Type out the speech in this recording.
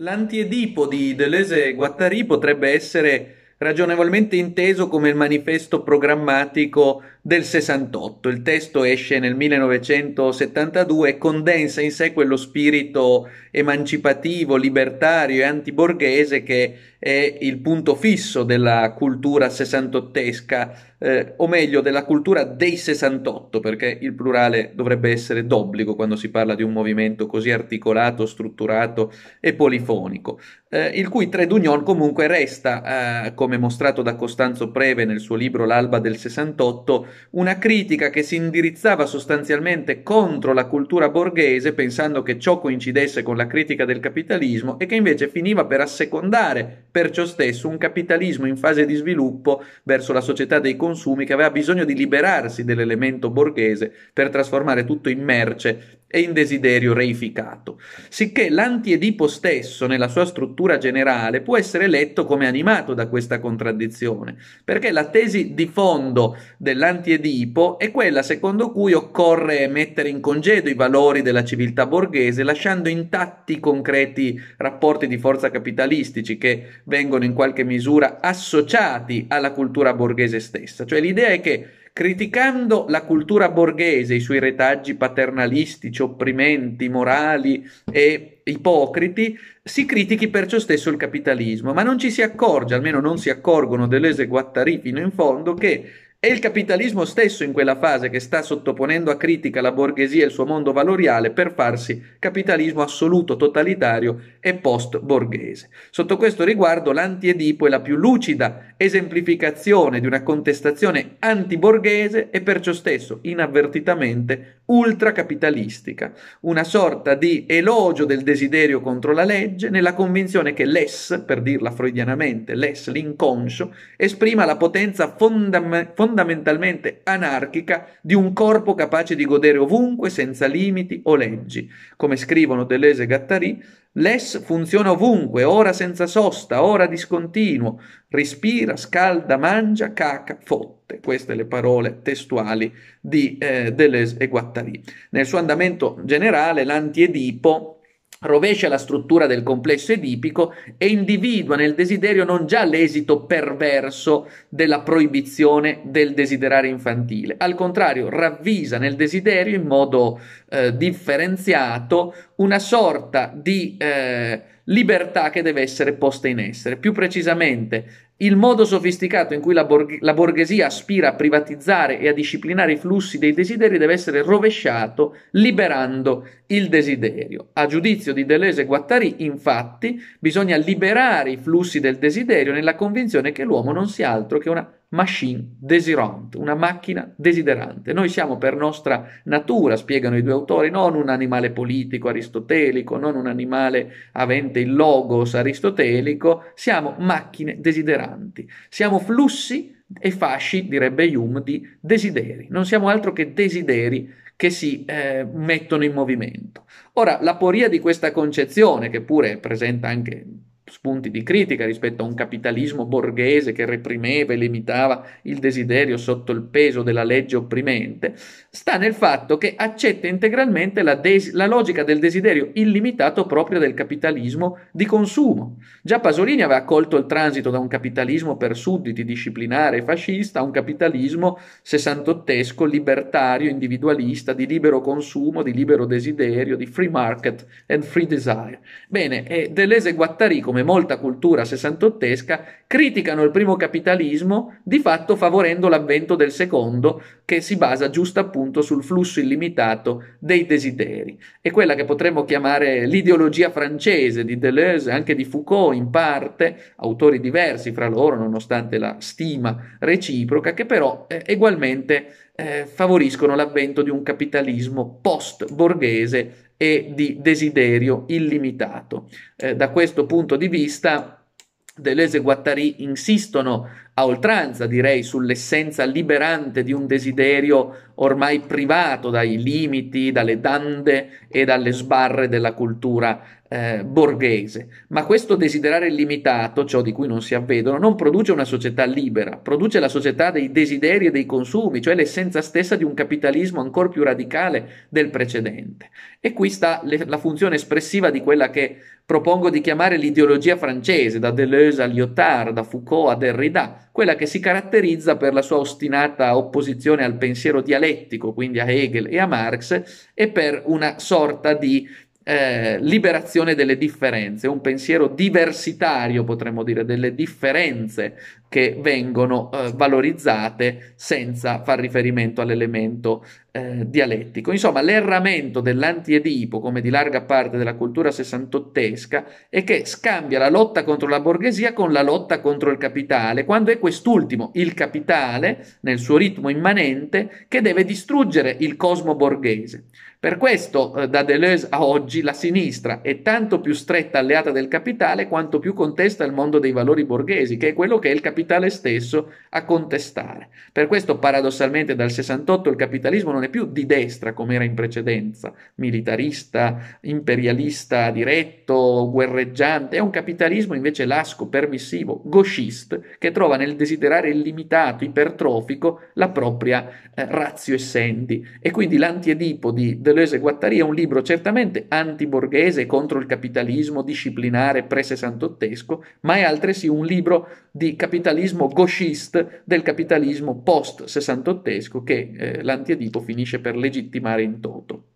L'antiedipo di Deleuze e Guattari potrebbe essere ragionevolmente inteso come il manifesto programmatico del 68. Il testo esce nel 1972 e condensa in sé quello spirito emancipativo, libertario e antiborghese che è il punto fisso della cultura sessantottesca, eh, o meglio della cultura dei 68, perché il plurale dovrebbe essere d'obbligo quando si parla di un movimento così articolato, strutturato e polifonico, eh, il cui trade union comunque resta, eh, come mostrato da Costanzo Preve nel suo libro L'alba del 68, una critica che si indirizzava sostanzialmente contro la cultura borghese, pensando che ciò coincidesse con la critica del capitalismo, e che invece finiva per assecondare per ciò stesso un capitalismo in fase di sviluppo verso la società dei consumi che aveva bisogno di liberarsi dell'elemento borghese per trasformare tutto in merce e in desiderio reificato, sicché l'antiedipo stesso, nella sua struttura generale, può essere letto come animato da questa contraddizione, perché la tesi di fondo dell'antiedipo è quella secondo cui occorre mettere in congedo i valori della civiltà borghese, lasciando intatti i concreti rapporti di forza capitalistici che vengono in qualche misura associati alla cultura borghese stessa, cioè l'idea è che Criticando la cultura borghese, i suoi retaggi paternalistici, opprimenti, morali e ipocriti, si critichi perciò stesso il capitalismo, ma non ci si accorge, almeno non si accorgono Deleuze e Guattari fino in fondo, che è il capitalismo stesso in quella fase che sta sottoponendo a critica la borghesia e il suo mondo valoriale per farsi capitalismo assoluto, totalitario e post-borghese. Sotto questo riguardo l'anti-Edipo è la più lucida esemplificazione di una contestazione antiborghese e perciò stesso inavvertitamente ultracapitalistica, una sorta di elogio del desiderio contro la legge nella convinzione che l'ess, per dirla freudianamente, l'ess, l'inconscio, esprima la potenza fondam- fondamentalmente anarchica di un corpo capace di godere ovunque senza limiti o leggi. Come scrivono Deleuze e Gattari, L'es funziona ovunque, ora senza sosta, ora discontinuo. Respira, scalda, mangia, caca, fotte. Queste le parole testuali di eh, Deleuze e Guattari. Nel suo andamento generale, l'antiedipo rovescia la struttura del complesso edipico e individua nel desiderio non già l'esito perverso della proibizione del desiderare infantile, al contrario ravvisa nel desiderio in modo eh, differenziato una sorta di eh, libertà che deve essere posta in essere. Più precisamente, il modo sofisticato in cui la, borg- la, borghesia aspira a privatizzare e a disciplinare i flussi dei desideri deve essere rovesciato liberando il desiderio. A giudizio di Deleuze e Guattari, infatti, bisogna liberare i flussi del desiderio nella convinzione che l'uomo non sia altro che una machine désirante, una macchina desiderante. Noi siamo per nostra natura, spiegano i due autori, non un animale politico aristotelico, non un animale avente il logos aristotelico, siamo macchine desideranti, siamo flussi e fasci, direbbe Hume, di desideri. Non siamo altro che desideri che si eh, mettono in movimento. Ora, l'aporia di questa concezione, che pure presenta anche spunti di critica rispetto a un capitalismo borghese che reprimeva e limitava il desiderio sotto il peso della legge opprimente, sta nel fatto che accetta integralmente la, des- la logica del desiderio illimitato proprio del capitalismo di consumo. Già Pasolini aveva accolto il transito da un capitalismo per sudditi, disciplinare e fascista a un capitalismo sessantottesco, libertario, individualista, di libero consumo, di libero desiderio, di free market and free desire. Bene, e Deleuze e Guattari, come come molta cultura sessantottesca, criticano il primo capitalismo, di fatto favorendo l'avvento del secondo, che si basa giusto appunto sul flusso illimitato dei desideri. È quella che potremmo chiamare l'ideologia francese di Deleuze, anche di Foucault in parte, autori diversi fra loro nonostante la stima reciproca, che però eh, ugualmente eh, favoriscono l'avvento di un capitalismo post-borghese e di desiderio illimitato. Eh, da questo punto di vista, Deleuze e Guattari insistono a oltranza, direi, sull'essenza liberante di un desiderio ormai privato dai limiti, dalle dande e dalle sbarre della cultura eh, borghese. Ma questo desiderare illimitato, ciò di cui non si avvedono, non produce una società libera, produce la società dei desideri e dei consumi, cioè l'essenza stessa di un capitalismo ancora più radicale del precedente. E qui sta le, la funzione espressiva di quella che propongo di chiamare l'ideologia francese, da Deleuze a Lyotard, da Foucault a Derrida, quella che si caratterizza per la sua ostinata opposizione al pensiero dialettico, quindi a Hegel e a Marx, e per una sorta di eh, liberazione delle differenze, un pensiero diversitario, potremmo dire, delle differenze che vengono eh, valorizzate senza far riferimento all'elemento eh, dialettico. Insomma, l'erramento dell'antiedipo, come di larga parte della cultura sessantottesca, è che scambia la lotta contro la borghesia con la lotta contro il capitale, quando è quest'ultimo, il capitale, nel suo ritmo immanente, che deve distruggere il cosmo borghese. Per questo, eh, da Deleuze a oggi, la sinistra è tanto più stretta alleata del capitale quanto più contesta il mondo dei valori borghesi, che è quello che è il capitale stesso a contestare. Per questo, paradossalmente, dal 68 il capitalismo non è è più di destra come era in precedenza, militarista, imperialista diretto, guerreggiante, è un capitalismo invece lasco, permissivo, gauchiste, che trova nel desiderare illimitato, ipertrofico, la propria eh, razio essendi. E quindi l'antiedipo di Deleuze e Guattari è un libro certamente antiborghese contro il capitalismo disciplinare pre-sessantottesco, ma è altresì un libro di capitalismo gauchiste del capitalismo post-sessantottesco che eh, l'antiedipo finisce finisce per legittimare in toto.